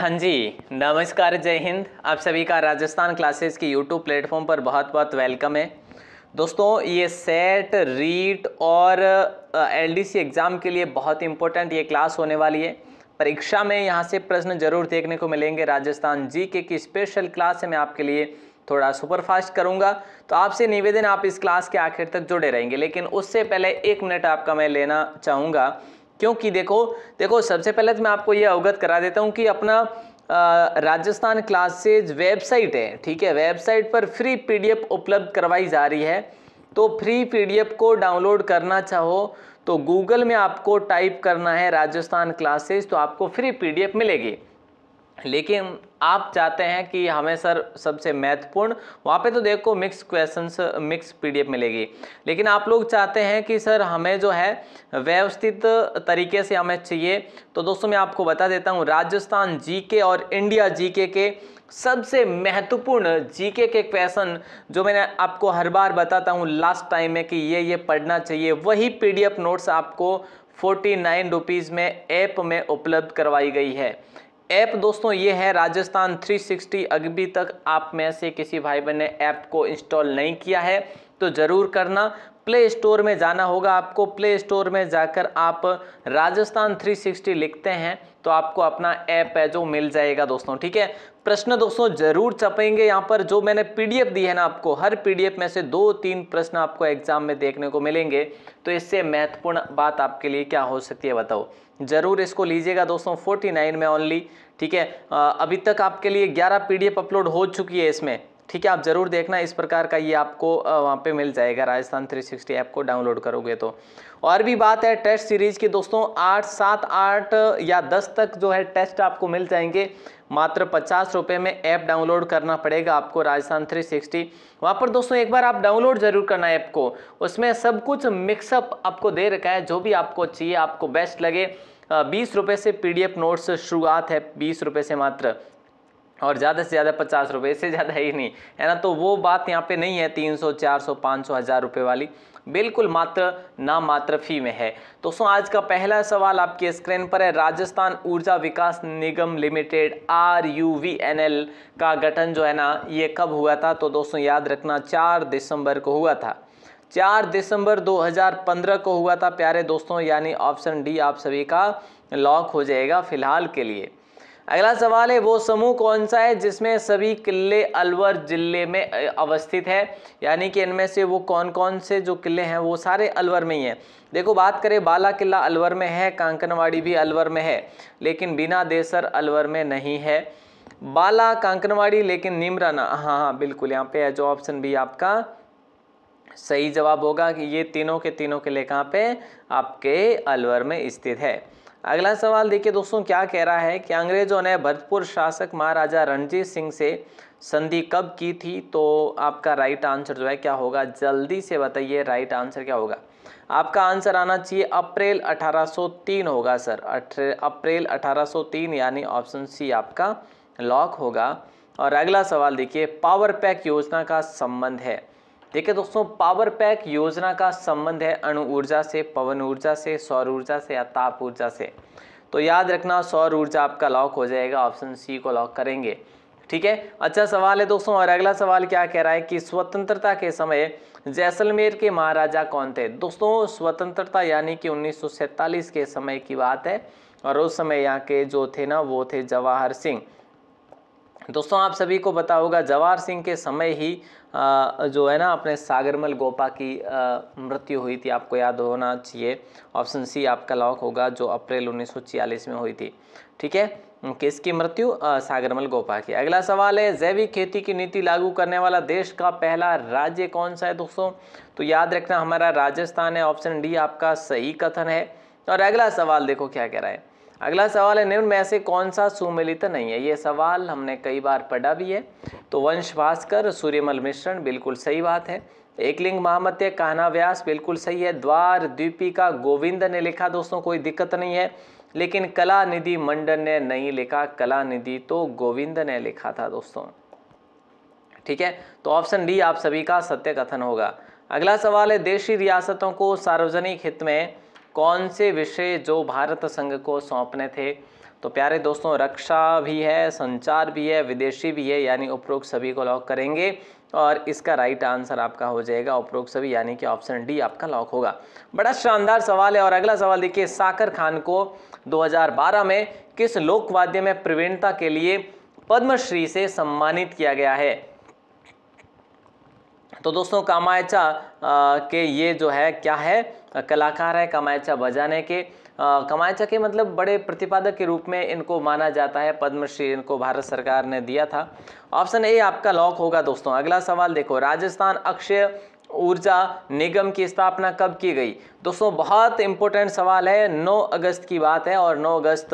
हाँ जी नमस्कार जय हिंद आप सभी का राजस्थान क्लासेस की यूट्यूब प्लेटफॉर्म पर बहुत बहुत वेलकम है दोस्तों ये सेट रीट और एलडीसी एग्ज़ाम के लिए बहुत इंपॉर्टेंट ये क्लास होने वाली है परीक्षा में यहाँ से प्रश्न जरूर देखने को मिलेंगे राजस्थान जी के की स्पेशल क्लास है मैं आपके लिए थोड़ा सुपरफास्ट करूँगा तो आपसे निवेदन आप इस क्लास के आखिर तक जुड़े रहेंगे लेकिन उससे पहले एक मिनट आपका मैं लेना चाहूँगा क्योंकि देखो देखो सबसे पहले तो मैं आपको ये अवगत करा देता हूँ कि अपना राजस्थान क्लासेज वेबसाइट है ठीक है वेबसाइट पर फ्री पीडीएफ उपलब्ध करवाई जा रही है तो फ्री पीडीएफ को डाउनलोड करना चाहो तो गूगल में आपको टाइप करना है राजस्थान क्लासेज तो आपको फ्री पीडीएफ मिलेगी लेकिन आप चाहते हैं कि हमें सर सबसे महत्वपूर्ण वहाँ पे तो देखो मिक्स क्वेश्चंस मिक्स पीडीएफ मिलेगी लेकिन आप लोग चाहते हैं कि सर हमें जो है व्यवस्थित तरीके से हमें चाहिए तो दोस्तों मैं आपको बता देता हूँ राजस्थान जीके और इंडिया जीके के सबसे महत्वपूर्ण जीके के क्वेश्चन जो मैंने आपको हर बार बताता हूँ लास्ट टाइम में कि ये ये पढ़ना चाहिए वही पी नोट्स आपको फोर्टी नाइन रुपीज़ में ऐप में उपलब्ध करवाई गई है ऐप दोस्तों ये है राजस्थान 360 अभी तक आप में से किसी भाई बहन ने ऐप को इंस्टॉल नहीं किया है तो ज़रूर करना प्ले स्टोर में जाना होगा आपको प्ले स्टोर में जाकर आप राजस्थान 360 लिखते हैं तो आपको अपना ऐप है जो मिल जाएगा दोस्तों ठीक है प्रश्न दोस्तों जरूर चपेंगे यहाँ पर जो मैंने पीडीएफ दी है ना आपको हर पीडीएफ में से दो तीन प्रश्न आपको एग्जाम में देखने को मिलेंगे तो इससे महत्वपूर्ण बात आपके लिए क्या हो सकती है बताओ जरूर इसको लीजिएगा दोस्तों फोर्टी में ओनली ठीक है अभी तक आपके लिए ग्यारह पी अपलोड हो चुकी है इसमें ठीक है आप ज़रूर देखना इस प्रकार का ये आपको वहाँ पे मिल जाएगा राजस्थान 360 ऐप को डाउनलोड करोगे तो और भी बात है टेस्ट सीरीज की दोस्तों आठ सात आठ या दस तक जो है टेस्ट आपको मिल जाएंगे मात्र पचास रुपये में ऐप डाउनलोड करना पड़ेगा आपको राजस्थान 360 वहाँ पर दोस्तों एक बार आप डाउनलोड जरूर करना ऐप को उसमें सब कुछ मिक्सअप आपको दे रखा है जो भी आपको चाहिए आपको बेस्ट लगे बीस रुपये से पी नोट्स शुरुआत है बीस रुपये से मात्र और ज़्यादा से ज़्यादा पचास रुपये इससे ज़्यादा ही नहीं है ना तो वो बात यहाँ पे नहीं है तीन सौ चार सौ पाँच सौ हज़ार रुपये वाली बिल्कुल मात्र ना मात्र फी में है दोस्तों आज का पहला सवाल आपकी स्क्रीन पर है Rajasthan Urja Vikas Nigam limited R U V N L का गठन जो है ना ये कब हुआ था तो दोस्तों याद रखना चार दिसंबर को हुआ था चार दिसंबर 2015 को हुआ था प्यारे दोस्तों यानी ऑप्शन डी आप सभी का लॉक हो जाएगा फिलहाल के लिए अगला सवाल है वो समूह कौन सा है जिसमें सभी किले अलवर ज़िले में अवस्थित है यानी कि इनमें से वो कौन कौन से जो किले हैं वो सारे अलवर में ही हैं देखो बात करें बाला किला अलवर में है कांकनवाड़ी भी अलवर में है लेकिन बिना देसर अलवर में नहीं है बाला कांकनवाड़ी लेकिन निमराना हाँ हाँ बिल्कुल यहाँ पे है जो ऑप्शन भी आपका सही जवाब होगा कि ये तीनों के तीनों किले कहाँ पे आपके अलवर में स्थित है अगला सवाल देखिए दोस्तों क्या कह रहा है कि अंग्रेज़ों ने भरतपुर शासक महाराजा रणजीत सिंह से संधि कब की थी तो आपका राइट आंसर जो है क्या होगा जल्दी से बताइए राइट आंसर क्या होगा आपका आंसर आना चाहिए अप्रैल 1803 होगा सर अप्रैल 1803 यानी ऑप्शन सी आपका लॉक होगा और अगला सवाल देखिए पावर पैक योजना का संबंध है देखिए दोस्तों पावर पैक योजना का संबंध है अणु ऊर्जा से पवन ऊर्जा से सौर ऊर्जा से या ताप ऊर्जा से तो याद रखना सौर ऊर्जा आपका लॉक हो जाएगा ऑप्शन सी को लॉक करेंगे ठीक है अच्छा सवाल है दोस्तों और अगला सवाल क्या कह रहा है कि स्वतंत्रता के समय जैसलमेर के महाराजा कौन थे दोस्तों स्वतंत्रता यानी कि उन्नीस के समय की बात है और उस समय यहाँ के जो थे ना वो थे जवाहर सिंह दोस्तों आप सभी को पता होगा जवाहर सिंह के समय ही जो है ना अपने सागरमल गोपा की मृत्यु हुई थी आपको याद होना चाहिए ऑप्शन सी आपका लॉक होगा जो अप्रैल उन्नीस में हुई थी ठीक है किसकी मृत्यु सागरमल गोपा की अगला सवाल है जैविक खेती की नीति लागू करने वाला देश का पहला राज्य कौन सा है दोस्तों तो याद रखना हमारा राजस्थान है ऑप्शन डी आपका सही कथन है और अगला सवाल देखो क्या कह रहा है अगला सवाल है निम्न में से कौन सा सुमिलित नहीं है ये सवाल हमने कई बार पढ़ा भी है तो वंश भास्कर सूर्यमल मिश्रण बिल्कुल सही बात है एकलिंग महामत्य कहना व्यास बिल्कुल सही है द्वार द्वीपिका गोविंद ने लिखा दोस्तों कोई दिक्कत नहीं है लेकिन कला निधि मंडन ने नहीं लिखा कला निधि तो गोविंद ने लिखा था दोस्तों ठीक है तो ऑप्शन डी आप सभी का सत्य कथन होगा अगला सवाल है देशी रियासतों को सार्वजनिक हित में कौन से विषय जो भारत संघ को सौंपने थे तो प्यारे दोस्तों रक्षा भी है संचार भी है विदेशी भी है यानी उपरोक्त सभी को लॉक करेंगे और इसका राइट आंसर आपका हो जाएगा उपरोक्त सभी यानी कि ऑप्शन डी आपका लॉक होगा बड़ा शानदार सवाल है और अगला सवाल देखिए साकर खान को 2012 में किस लोकवाद्य में प्रवीणता के लिए पद्मश्री से सम्मानित किया गया है तो दोस्तों कामायचा के ये जो है क्या है कलाकार है कामायचा बजाने के कमायचा के मतलब बड़े प्रतिपादक के रूप में इनको माना जाता है पद्मश्री इनको भारत सरकार ने दिया था ऑप्शन ए आपका लॉक होगा दोस्तों अगला सवाल देखो राजस्थान अक्षय ऊर्जा निगम की स्थापना कब की गई दोस्तों बहुत इंपॉर्टेंट सवाल है 9 अगस्त की बात है और 9 अगस्त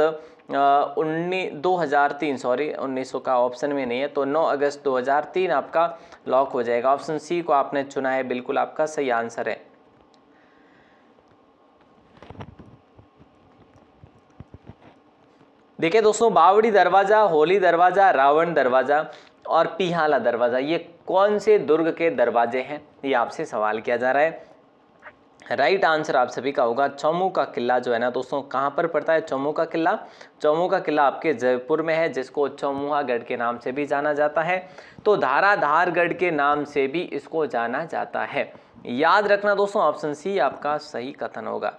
उन्नीस दो हज़ार तीन सॉरी उन्नीस सौ का ऑप्शन में नहीं है तो नौ अगस्त दो हज़ार तीन आपका लॉक हो जाएगा ऑप्शन सी को आपने चुना है बिल्कुल आपका सही आंसर है देखिए दोस्तों बावड़ी दरवाज़ा होली दरवाज़ा रावण दरवाज़ा और पिहाला दरवाज़ा ये कौन से दुर्ग के दरवाजे हैं ये आपसे सवाल किया जा रहा है राइट आंसर आप सभी का होगा चौमू का किला जो है ना दोस्तों कहाँ पर पड़ता है चौमू का किला चौमू का किला आपके जयपुर में है जिसको चौमुहागढ़ के नाम से भी जाना जाता है तो धाराधारगढ़ के नाम से भी इसको जाना जाता है याद रखना दोस्तों ऑप्शन सी आपका सही कथन होगा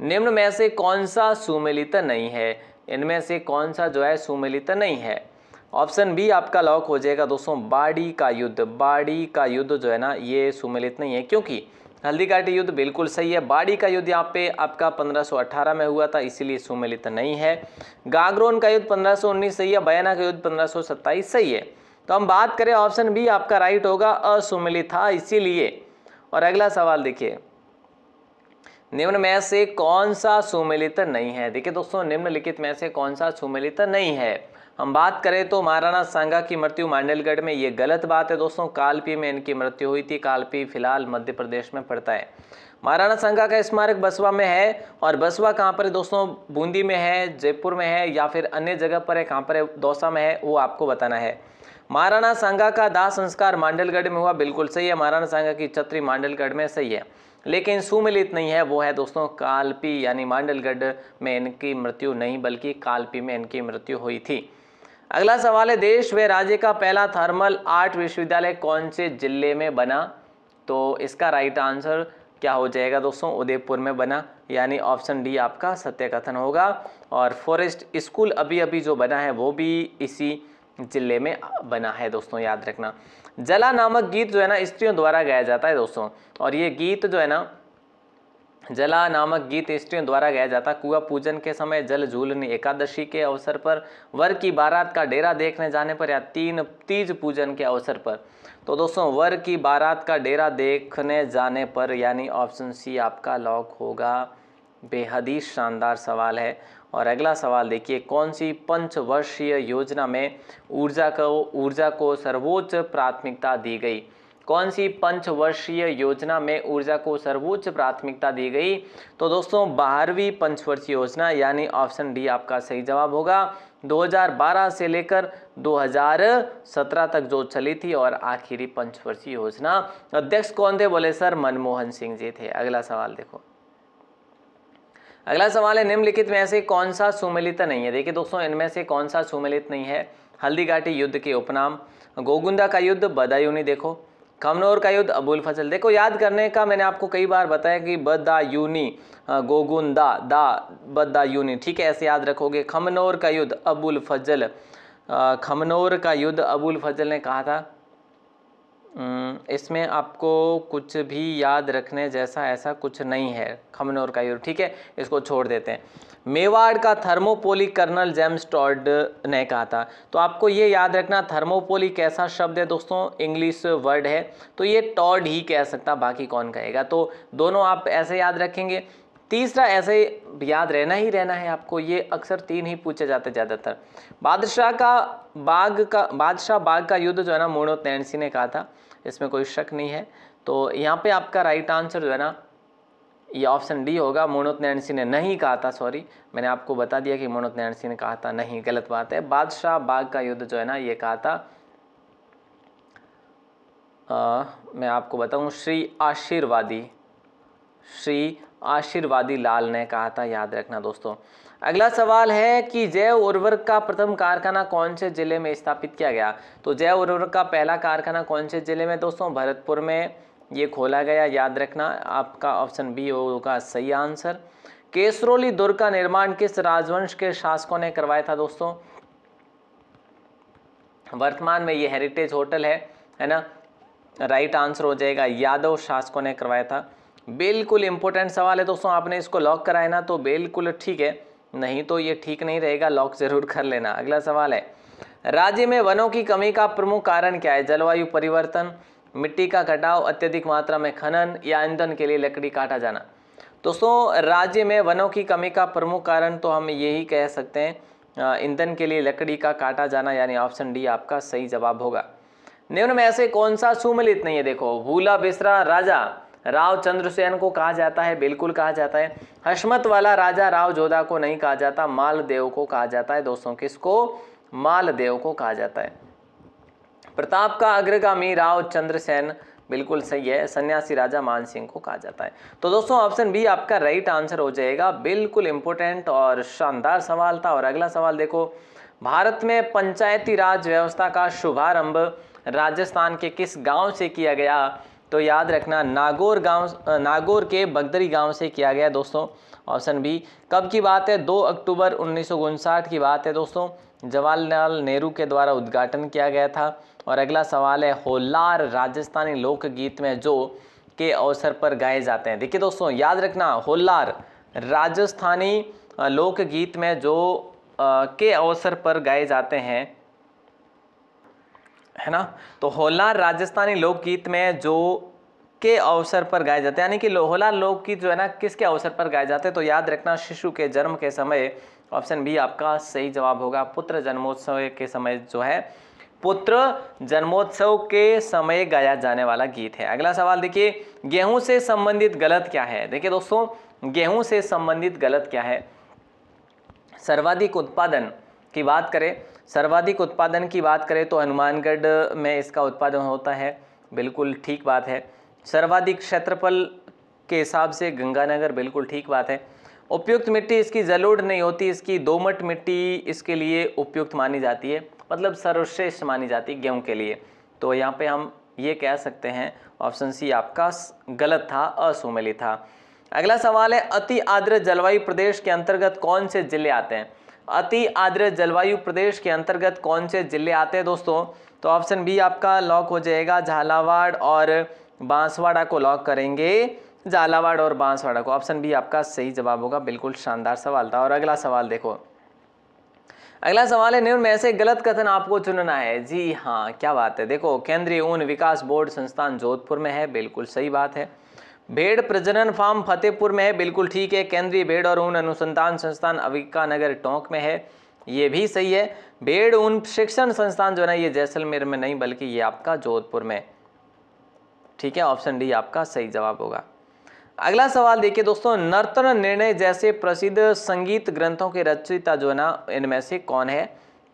निम्न में से कौन सा सुमिलित नहीं है इनमें से कौन सा जो है सुमिलित नहीं है ऑप्शन बी आपका लॉक हो जाएगा दोस्तों बाड़ी का युद्ध बाड़ी का युद्ध जो है ना ये सुमिलित नहीं है क्योंकि हल्दी घाटी युद्ध बिल्कुल सही है बाड़ी का युद्ध यहाँ पे आपका 1518 में हुआ था इसीलिए सुमिलित नहीं है गागरोन का युद्ध 1519 सही है बयाना का युद्ध 1527 सही है तो हम बात करें ऑप्शन बी आपका राइट होगा असुमिलित था इसीलिए और अगला सवाल देखिए निम्न में से कौन सा सुमिलित नहीं है देखिए दोस्तों निम्नलिखित में से कौन सा सुमिलित नहीं है हम बात करें तो महाराणा सांगा की मृत्यु मांडलगढ़ में ये गलत बात है दोस्तों कालपी में इनकी मृत्यु हुई थी कालपी फिलहाल मध्य प्रदेश में पड़ता है महाराणा सांगा का स्मारक बसवा में है और बसवा कहाँ पर है दोस्तों बूंदी में है जयपुर में है या फिर अन्य जगह पर है कहाँ पर है दौसा में है वो आपको बताना है महाराणा सांगा का दाह संस्कार मांडलगढ़ में हुआ बिल्कुल सही है महाराणा सांगा की छत्री मांडलगढ़ में सही है लेकिन सुमिलित नहीं है वो है दोस्तों कालपी यानी मांडलगढ़ में इनकी मृत्यु नहीं बल्कि कालपी में इनकी मृत्यु हुई थी अगला सवाल है देश व राज्य का पहला थर्मल आर्ट विश्वविद्यालय कौन से जिले में बना तो इसका राइट आंसर क्या हो जाएगा दोस्तों उदयपुर में बना यानी ऑप्शन डी आपका सत्य कथन होगा और फॉरेस्ट स्कूल अभी अभी जो बना है वो भी इसी जिले में बना है दोस्तों याद रखना जला नामक गीत जो है ना स्त्रियों द्वारा गाया जाता है दोस्तों और ये गीत जो है ना जला नामक गीत स्त्रियों द्वारा गाया जाता कुआ पूजन के समय जल झूलनी एकादशी के अवसर पर वर की बारात का डेरा देखने जाने पर या तीन तीज पूजन के अवसर पर तो दोस्तों वर की बारात का डेरा देखने जाने पर यानी ऑप्शन सी आपका लॉक होगा बेहद ही शानदार सवाल है और अगला सवाल देखिए कौन सी पंचवर्षीय योजना में ऊर्जा को ऊर्जा को सर्वोच्च प्राथमिकता दी गई कौन सी पंचवर्षीय योजना में ऊर्जा को सर्वोच्च प्राथमिकता दी गई तो दोस्तों बारहवीं पंचवर्षीय योजना यानी ऑप्शन डी आपका सही जवाब होगा 2012 से लेकर 2017 तक जो चली थी और आखिरी पंचवर्षीय योजना अध्यक्ष कौन थे बोले सर मनमोहन सिंह जी थे अगला सवाल देखो अगला सवाल है निम्नलिखित में ऐसे कौन सा सुमिलित नहीं है देखिए दोस्तों इनमें से कौन सा सुमिलित नहीं है हल्दीघाटी युद्ध के उपनाम गोगुंदा का युद्ध बदायूनी देखो खमनौर का युद्ध अबुल फजल देखो याद करने का मैंने आपको कई बार बताया कि बदा यूनी गोगुन दा दा बदा यूनी ठीक है ऐसे याद रखोगे खमनौर का युद्ध अबुल फजल खमनौर का युद्ध अबुल फजल ने कहा था इसमें आपको कुछ भी याद रखने जैसा ऐसा कुछ नहीं है खमनोर का यूर ठीक है इसको छोड़ देते हैं मेवाड़ का थर्मोपोली कर्नल जेम्स टॉड ने कहा था तो आपको ये याद रखना थर्मोपोली कैसा शब्द है दोस्तों इंग्लिश वर्ड है तो ये टॉड ही कह सकता बाकी कौन कहेगा तो दोनों आप ऐसे याद रखेंगे तीसरा ऐसे याद रहना ही रहना है आपको ये अक्सर तीन ही पूछे जाते ज़्यादातर बादशाह का बाग का बादशाह बाग का युद्ध जो है ना मोड़ो तैनसी ने कहा था इसमें कोई शक नहीं है तो यहाँ पे आपका राइट आंसर जो है ना ये ऑप्शन डी होगा मोनोत नैनसी ने नहीं कहा था सॉरी मैंने आपको बता दिया कि मोनोत नैनसी ने कहा था नहीं गलत बात है बादशाह बाग का युद्ध जो है ना ये कहा था आ, मैं आपको बताऊं श्री आशीर्वादी श्री आशीर्वादी लाल ने कहा था याद रखना दोस्तों अगला सवाल है कि जैव उर्वरक का प्रथम कारखाना कौन से जिले में स्थापित किया गया तो जैव उर्वरक का पहला कारखाना कौन से जिले में दोस्तों भरतपुर में ये खोला गया याद रखना आपका ऑप्शन बी होगा सही आंसर केसरोली दुर्ग का निर्माण किस राजवंश के शासकों ने करवाया था दोस्तों वर्तमान में ये हेरिटेज होटल है है ना राइट आंसर हो जाएगा यादव शासकों ने करवाया था बिल्कुल इंपॉर्टेंट सवाल है दोस्तों आपने इसको लॉक कराया ना तो बिल्कुल ठीक है नहीं तो ये ठीक नहीं रहेगा लॉक जरूर कर लेना अगला सवाल है राज्य में वनों की कमी का प्रमुख कारण क्या है जलवायु परिवर्तन मिट्टी का कटाव अत्यधिक मात्रा में खनन या ईंधन के लिए लकड़ी काटा जाना दोस्तों राज्य में वनों की कमी का प्रमुख कारण तो हम यही कह सकते हैं ईंधन के लिए लकड़ी का काटा जाना यानी ऑप्शन डी आपका सही जवाब होगा निम्न में ऐसे कौन सा सुमिलित नहीं है देखो भूला बिस्रा राजा राव चंद्रसेन को कहा जाता है बिल्कुल कहा जाता है हशमत वाला राजा राव जोधा को नहीं कहा जाता मालदेव को कहा जाता है दोस्तों किसको मालदेव को कहा जाता है प्रताप का अग्रगामी राव चंद्रसेन बिल्कुल सही है सन्यासी राजा मान सिंह को कहा जाता है तो दोस्तों ऑप्शन बी आपका राइट आंसर हो जाएगा बिल्कुल इंपॉर्टेंट और शानदार सवाल था और अगला सवाल देखो भारत में पंचायती राज व्यवस्था का शुभारंभ राजस्थान के किस गांव से किया गया तो याद रखना नागौर गांव नागौर के बगदरी गांव से किया गया दोस्तों ऑप्शन बी कब की बात है दो अक्टूबर उन्नीस की बात है दोस्तों जवाहरलाल नेहरू के द्वारा उद्घाटन किया गया था और अगला सवाल है होलार राजस्थानी लोकगीत में जो के अवसर पर गाए जाते हैं देखिए दोस्तों याद रखना होलार राजस्थानी लोकगीत में जो के अवसर पर गाए जाते हैं है ना तो होला राजस्थानी लोकगीत में जो के अवसर पर गाए जाते हैं यानी कि लोहला लोकगीत जो है ना किसके अवसर पर गाए जाते हैं तो याद रखना शिशु के जन्म के समय ऑप्शन बी आपका सही जवाब होगा पुत्र जन्मोत्सव के समय जो है पुत्र जन्मोत्सव के समय गाया जाने वाला गीत है अगला सवाल देखिए गेहूं से संबंधित गलत क्या है देखिए दोस्तों गेहूं से संबंधित गलत क्या है सर्वाधिक उत्पादन की बात करें सर्वाधिक उत्पादन की बात करें तो हनुमानगढ़ में इसका उत्पादन होता है बिल्कुल ठीक बात है सर्वाधिक क्षेत्रफल के हिसाब से गंगानगर बिल्कुल ठीक बात है उपयुक्त मिट्टी इसकी जलोढ़ नहीं होती इसकी दोमट मिट्टी इसके लिए उपयुक्त मानी जाती है मतलब सर्वश्रेष्ठ मानी जाती है गेहूँ के लिए तो यहाँ पे हम ये कह सकते हैं ऑप्शन सी आपका गलत था असुमेली था अगला सवाल है अति आद्र जलवायु प्रदेश के अंतर्गत कौन से जिले आते हैं अति आद्र जलवायु प्रदेश के अंतर्गत कौन से जिले आते हैं दोस्तों तो ऑप्शन बी आपका लॉक हो जाएगा झालावाड़ और बांसवाड़ा को लॉक करेंगे झालावाड़ और बांसवाड़ा को ऑप्शन बी आपका सही जवाब होगा बिल्कुल शानदार सवाल था और अगला सवाल देखो अगला सवाल है निम्न में से गलत कथन आपको चुनना है जी हाँ क्या बात है देखो केंद्रीय ऊन विकास बोर्ड संस्थान जोधपुर में है बिल्कुल सही बात है भेड़ प्रजनन फार्म फतेहपुर में है बिल्कुल ठीक है केंद्रीय भेड़ और ऊन अनुसंधान संस्थान अविका नगर टोंक में है ये भी सही है भेड़ ऊन शिक्षण संस्थान जो है ना ये जैसलमेर में नहीं बल्कि ये आपका जोधपुर में ठीक है ऑप्शन डी आपका सही जवाब होगा अगला सवाल देखिए दोस्तों नर्तन निर्णय जैसे प्रसिद्ध संगीत ग्रंथों के रचयिता जो है ना इनमें से कौन है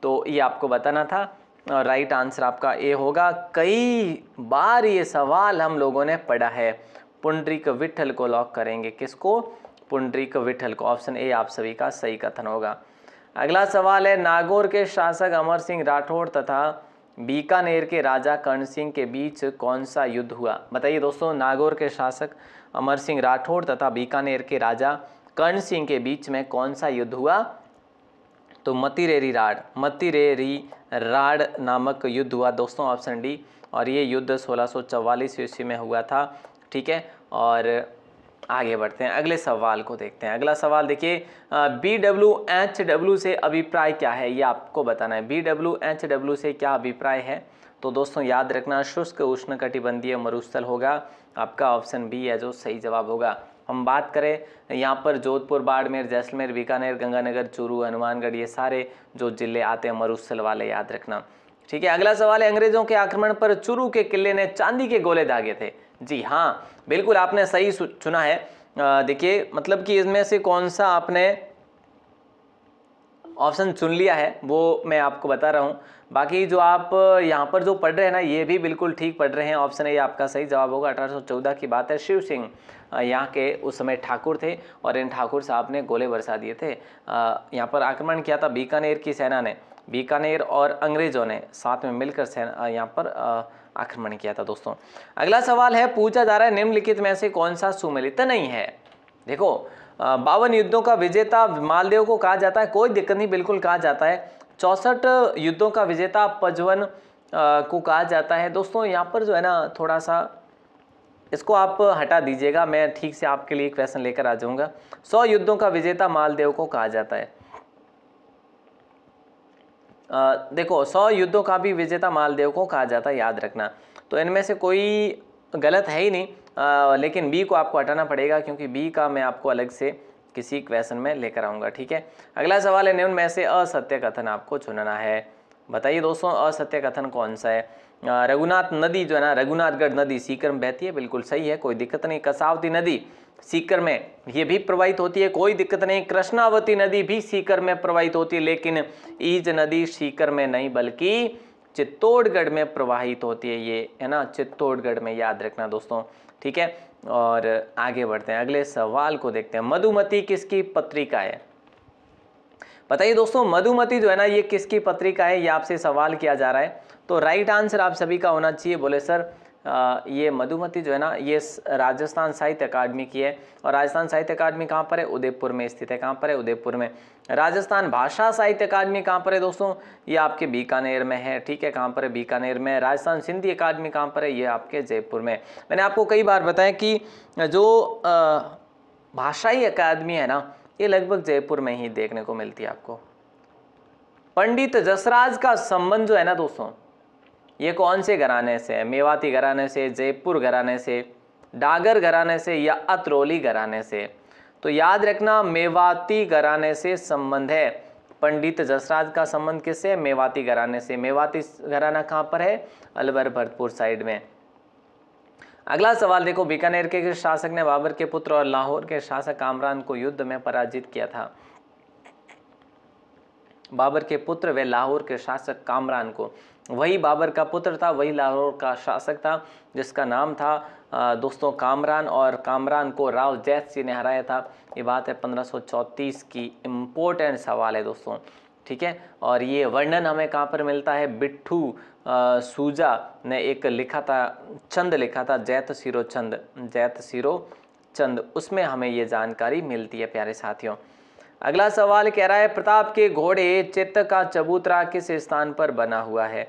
तो ये आपको बताना था और राइट आंसर आपका ए होगा कई बार ये सवाल हम लोगों ने पढ़ा है पुंडरीक विठल को लॉक करेंगे किसको पुंडरीक विठल को ऑप्शन ए आप सभी का सही कथन होगा अगला सवाल है नागौर के शासक अमर सिंह राठौड़ तथा बीकानेर के राजा कर्ण सिंह के बीच कौन सा युद्ध हुआ बताइए दोस्तों नागौर के शासक अमर सिंह राठौड़ तथा बीकानेर के राजा कर्ण सिंह के बीच में कौन सा युद्ध हुआ तो मतिरेरी राड मतिरेरी राड नामक युद्ध हुआ दोस्तों ऑप्शन डी और ये युद्ध 1644 सौ ईस्वी में हुआ था ठीक है और आगे बढ़ते हैं अगले सवाल को देखते हैं अगला सवाल देखिए बी डब्ल्यू एच डब्ल्यू से अभिप्राय क्या है ये आपको बताना है बी डब्ल्यू एच डब्ल्यू से क्या अभिप्राय है तो दोस्तों याद रखना शुष्क उष्ण कटिबंधीय मरुस्थल होगा आपका ऑप्शन बी है जो सही जवाब होगा हम बात करें यहाँ पर जोधपुर बाड़मेर जैसलमेर बीकानेर गंगानगर चूरू हनुमानगढ़ ये सारे जो जिले आते हैं मरुस्थल वाले याद रखना ठीक है अगला सवाल है अंग्रेजों के आक्रमण पर चूरू के किले ने चांदी के गोले दागे थे जी हाँ बिल्कुल आपने सही चुना है देखिए मतलब कि इसमें से कौन सा आपने ऑप्शन चुन लिया है वो मैं आपको बता रहा हूँ बाकी जो आप यहाँ पर जो पढ़ रहे हैं ना ये भी बिल्कुल ठीक पढ़ रहे हैं ऑप्शन ये आपका सही जवाब होगा 1814 की बात है शिव सिंह यहाँ के उस समय ठाकुर थे और इन ठाकुर साहब ने गोले बरसा दिए थे यहाँ पर आक्रमण किया था बीकानेर की सेना ने बीकानेर और अंग्रेज़ों ने साथ में मिलकर सेना यहाँ पर आक्रमण किया था दोस्तों अगला सवाल है पूछा जा रहा है निम्नलिखित में से कौन सा सुमिलित नहीं है देखो बावन युद्धों का विजेता मालदेव को कहा जाता है कोई दिक्कत नहीं बिल्कुल कहा जाता है चौसठ युद्धों का विजेता पजवन को कहा जाता है दोस्तों यहाँ पर जो है ना थोड़ा सा इसको आप हटा दीजिएगा मैं ठीक से आपके लिए क्वेश्चन लेकर आ जाऊँगा सौ युद्धों का विजेता मालदेव को कहा जाता है आ, देखो सौ युद्धों का भी विजेता मालदेव को कहा जाता है याद रखना तो इनमें से कोई गलत है ही नहीं आ, लेकिन बी को आपको हटाना पड़ेगा क्योंकि बी का मैं आपको अलग से किसी क्वेश्चन में लेकर आऊँगा ठीक है अगला सवाल है निम्न में से असत्य कथन आपको चुनना है बताइए दोस्तों असत्य कथन कौन सा है रघुनाथ नदी जो है ना रघुनाथगढ़ नदी सीकर में बहती है बिल्कुल सही है कोई दिक्कत नहीं कसावती नदी सीकर में ये भी प्रवाहित होती है कोई दिक्कत नहीं कृष्णावती नदी भी सीकर में प्रवाहित होती है लेकिन ईज नदी सीकर में नहीं बल्कि चित्तौड़गढ़ में प्रवाहित होती है ये है ना चित्तौड़गढ़ में याद रखना दोस्तों ठीक है और आगे बढ़ते हैं अगले सवाल को देखते हैं मधुमती किसकी पत्रिका है बताइए दोस्तों मधुमती जो है ना ये किसकी पत्रिका है ये आपसे सवाल किया जा रहा है तो राइट आंसर आप सभी का होना चाहिए बोले सर ये मधुमती जो है ना ये राजस्थान साहित्य अकादमी की है और राजस्थान साहित्य अकादमी कहाँ पर है उदयपुर में स्थित है कहाँ पर है उदयपुर में राजस्थान भाषा साहित्य अकादमी कहाँ पर है दोस्तों ये आपके बीकानेर में है ठीक है कहाँ पर है बीकानेर में राजस्थान सिंधी अकादमी कहाँ पर है ये आपके जयपुर में मैंने आपको कई बार बताया कि जो भाषाई अकादमी है ना ये लगभग जयपुर में ही देखने को मिलती है आपको पंडित जसराज का संबंध जो है ना दोस्तों ये कौन से घराने से है मेवाती घराने से जयपुर घराने से डागर घराने से या अतरौली घराने से तो याद रखना मेवाती घराने से संबंध है पंडित जसराज का संबंध किससे है मेवाती घराने से मेवाती घराना कहाँ पर है अलवर भरतपुर साइड में अगला सवाल देखो बीकानेर के शासक ने बाबर के पुत्र और लाहौर के शासक कामरान को युद्ध में पराजित किया था बाबर के पुत्र व लाहौर के शासक कामरान को वही बाबर का पुत्र था वही लाहौर का शासक था जिसका नाम था दोस्तों कामरान और कामरान को राव जैत सिंह ने हराया था ये बात है 1534 की इम्पोर्टेंट सवाल है दोस्तों ठीक है और ये वर्णन हमें कहाँ पर मिलता है बिट्ठू सूजा ने एक लिखा था छंद लिखा था जैत सिरो छंद जैत सिरो चंद उसमें हमें ये जानकारी मिलती है प्यारे साथियों अगला सवाल कह रहा है प्रताप के घोड़े चित्त का चबूतरा किस स्थान पर बना हुआ है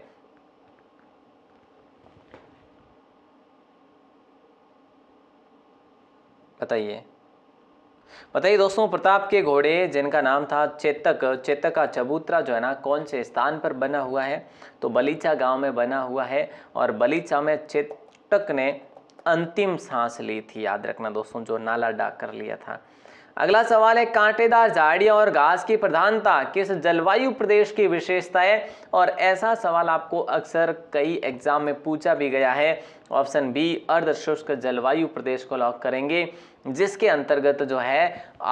बताइए बताइए दोस्तों प्रताप के घोड़े जिनका नाम था चेतक चेतक का चबूतरा जो है ना कौन से स्थान पर बना हुआ है तो बलीचा गांव में बना हुआ है और बलीचा में चेतक ने अंतिम सांस ली थी याद रखना दोस्तों जो नाला डाक कर लिया था अगला सवाल है कांटेदार झाड़ियाँ और घास की प्रधानता किस जलवायु प्रदेश की विशेषता है और ऐसा सवाल आपको अक्सर कई एग्जाम में पूछा भी गया है ऑप्शन बी अर्धशुष्क जलवायु प्रदेश को लॉक करेंगे जिसके अंतर्गत जो है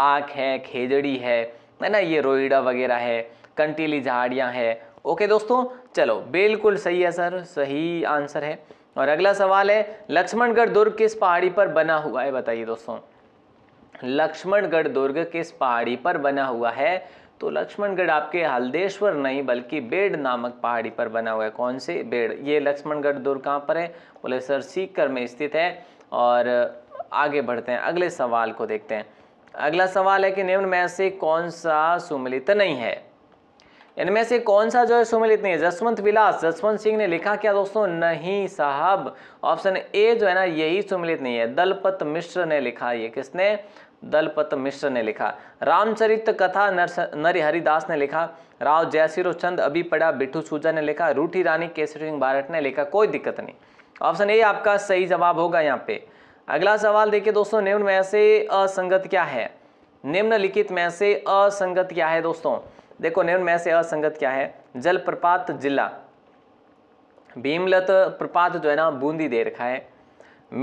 आँख है खेजड़ी है है ना ये रोहिड़ा वगैरह है कंटीली झाड़ियाँ है ओके दोस्तों चलो बिल्कुल सही है सर सही आंसर है और अगला सवाल है लक्ष्मणगढ़ दुर्ग किस पहाड़ी पर बना हुआ है बताइए दोस्तों लक्ष्मणगढ़ दुर्ग किस पहाड़ी पर बना हुआ है तो लक्ष्मणगढ़ आपके हल्देश्वर नहीं बल्कि बेड़ नामक पहाड़ी पर बना हुआ है कौन से बेड़ ये लक्ष्मणगढ़ दुर्ग कहाँ पर है बोले सर सीकर में स्थित है और आगे बढ़ते हैं अगले सवाल को देखते हैं अगला सवाल है कि निम्न में से कौन सा सुमिलित नहीं है इनमें से कौन सा जो है सुमिलित नहीं है जसवंत विलास जसवंत सिंह ने लिखा क्या दोस्तों नहीं साहब ऑप्शन ए जो है ना यही सुमिलित नहीं है दलपत मिश्र ने लिखा ये किसने दलपत मिश्र ने लिखा रामचरित कथा नरिहरिदास ने लिखा राव जयसिरो चंद अभी पढ़ा बिट्टू सूजा ने लिखा रूठी रानी केसरी सिंह भारत ने लिखा कोई दिक्कत नहीं ऑप्शन ए आपका सही जवाब होगा यहाँ पे अगला सवाल देखिए दोस्तों निम्न में से असंगत क्या है निम्नलिखित में से असंगत क्या है दोस्तों देखो निम्न में से असंगत क्या है जलप्रपात जिला भीमलत प्रपात जो है ना बूंदी दे रखा है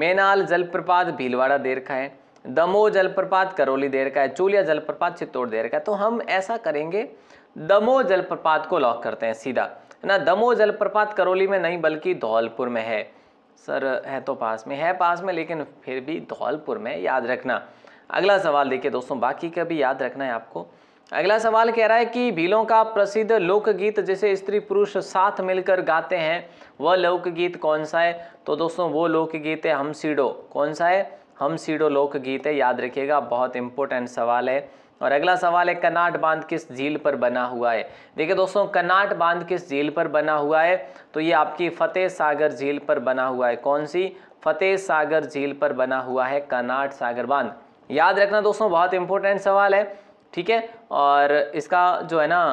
मेनाल जलप्रपात भीलवाड़ा दे रखा है दमो जलप्रपात करौली देर का है चूलिया जलप्रपात चित्तौड़ देर का है तो हम ऐसा करेंगे दमो जलप्रपात को लॉक करते हैं सीधा है ना दमो जलप्रपात करौली में नहीं बल्कि धौलपुर में है सर है तो पास में है पास में लेकिन फिर भी धौलपुर में याद रखना अगला सवाल देखिए दोस्तों बाकी का भी याद रखना है आपको अगला सवाल कह रहा है कि भीलों का प्रसिद्ध लोकगीत जिसे स्त्री पुरुष साथ मिलकर गाते हैं वह लोकगीत कौन सा है तो दोस्तों वो लोकगीत है हम सीडो कौन सा है हम सीडो लोक गीत है याद रखिएगा बहुत इंपॉर्टेंट सवाल है और अगला सवाल है कनाट बांध किस झील पर बना हुआ है देखिए दोस्तों कनाट बांध किस झील पर बना हुआ है तो ये आपकी फतेह सागर झील पर बना हुआ है कौन सी फतेह सागर झील पर बना हुआ है कनाट सागर बांध याद रखना दोस्तों बहुत इंपॉर्टेंट सवाल है ठीक है और इसका जो है ना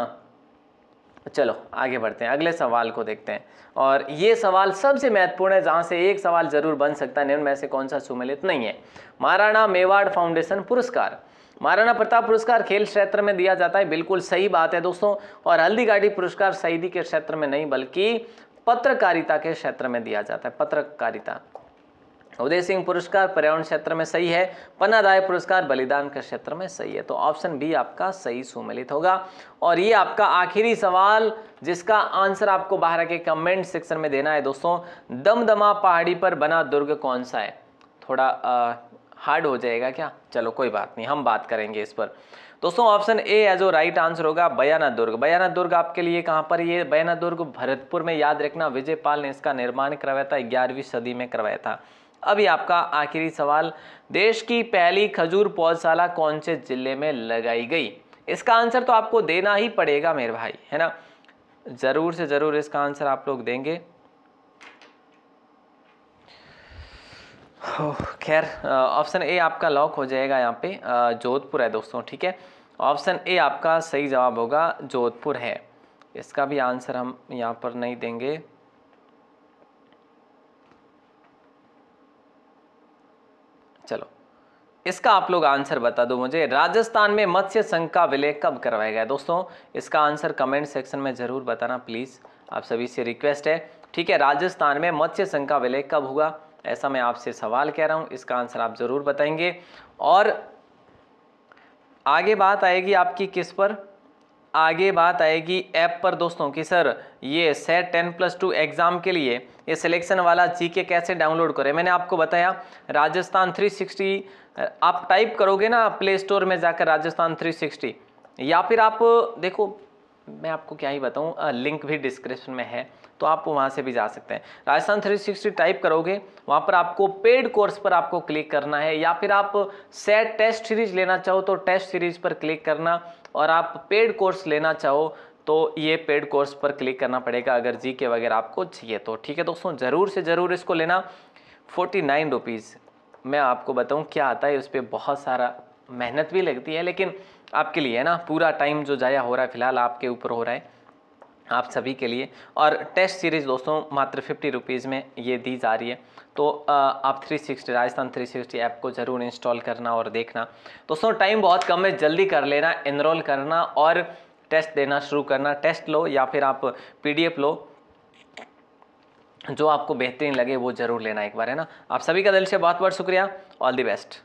चलो आगे बढ़ते हैं अगले सवाल को देखते हैं और ये सवाल सबसे महत्वपूर्ण है जहाँ से एक सवाल जरूर बन सकता है निम्न में से कौन सा सुमेलित नहीं है महाराणा मेवाड़ फाउंडेशन पुरस्कार महाराणा प्रताप पुरस्कार खेल क्षेत्र में दिया जाता है बिल्कुल सही बात है दोस्तों और हल्दी पुरस्कार शहीदी के क्षेत्र में नहीं बल्कि पत्रकारिता के क्षेत्र में दिया जाता है पत्रकारिता उदय सिंह पुरस्कार पर्यावरण क्षेत्र में सही है पन्नादाय पुरस्कार बलिदान के क्षेत्र में सही है तो ऑप्शन बी आपका सही सुमेलित होगा और ये आपका आखिरी सवाल जिसका आंसर आपको बाहर के कमेंट सेक्शन में देना है दोस्तों दमदमा पहाड़ी पर बना दुर्ग कौन सा है थोड़ा हार्ड हो जाएगा क्या चलो कोई बात नहीं हम बात करेंगे इस पर दोस्तों ऑप्शन ए है जो राइट आंसर होगा बयाना दुर्ग बयाना दुर्ग आपके लिए कहाँ पर ये बयाना दुर्ग भरतपुर में याद रखना विजयपाल ने इसका निर्माण करवाया था ग्यारहवीं सदी में करवाया था अभी आपका आखिरी सवाल देश की पहली खजूर पौधशाला कौन से जिले में लगाई गई इसका आंसर तो आपको देना ही पड़ेगा मेरे भाई है ना ज़रूर से ज़रूर इसका आंसर आप लोग देंगे खैर ऑप्शन ए आपका लॉक हो जाएगा यहाँ पे जोधपुर है दोस्तों ठीक है ऑप्शन ए आपका सही जवाब होगा जोधपुर है इसका भी आंसर हम यहाँ पर नहीं देंगे इसका आप लोग आंसर बता दो मुझे राजस्थान में मत्स्य संघ का विलय कब करवाया गया दोस्तों इसका आंसर कमेंट सेक्शन में ज़रूर बताना प्लीज़ आप सभी से रिक्वेस्ट है ठीक है राजस्थान में मत्स्य संघ का विलय कब हुआ ऐसा मैं आपसे सवाल कह रहा हूँ इसका आंसर आप ज़रूर बताएंगे और आगे बात आएगी आपकी किस पर आगे बात आएगी ऐप पर दोस्तों कि सर ये set ten plus two exam के लिए ये सिलेक्शन वाला के कैसे डाउनलोड करें मैंने आपको बताया राजस्थान 360 आप टाइप करोगे ना प्ले स्टोर में जाकर राजस्थान 360 या फिर आप देखो मैं आपको क्या ही बताऊँ लिंक भी डिस्क्रिप्शन में है तो आप वहाँ से भी जा सकते हैं राजस्थान 360 टाइप करोगे वहाँ पर आपको पेड कोर्स पर आपको क्लिक करना है या फिर आप सेट टेस्ट सीरीज लेना चाहो तो टेस्ट सीरीज पर क्लिक करना और आप पेड कोर्स लेना चाहो तो ये पेड कोर्स पर क्लिक करना पड़ेगा अगर जी के वगैरह आपको चाहिए तो ठीक है दोस्तों ज़रूर से ज़रूर इसको लेना फोर्टी नाइन रुपीज़ मैं आपको बताऊँ क्या आता है उस पर बहुत सारा मेहनत भी लगती है लेकिन आपके लिए है ना पूरा टाइम जो ज़ाया हो रहा है फिलहाल आपके ऊपर हो रहा है आप सभी के लिए और टेस्ट सीरीज़ दोस्तों मात्र फिफ्टी रुपीज़ में ये दी जा रही है तो आप 360 राजस्थान 360 ऐप को ज़रूर इंस्टॉल करना और देखना दोस्तों टाइम बहुत कम है जल्दी कर लेना इनरोल करना और टेस्ट देना शुरू करना टेस्ट लो या फिर आप पीडीएफ लो जो आपको बेहतरीन लगे वो ज़रूर लेना एक बार है ना आप सभी का दिल से बहुत बहुत शुक्रिया ऑल दी बेस्ट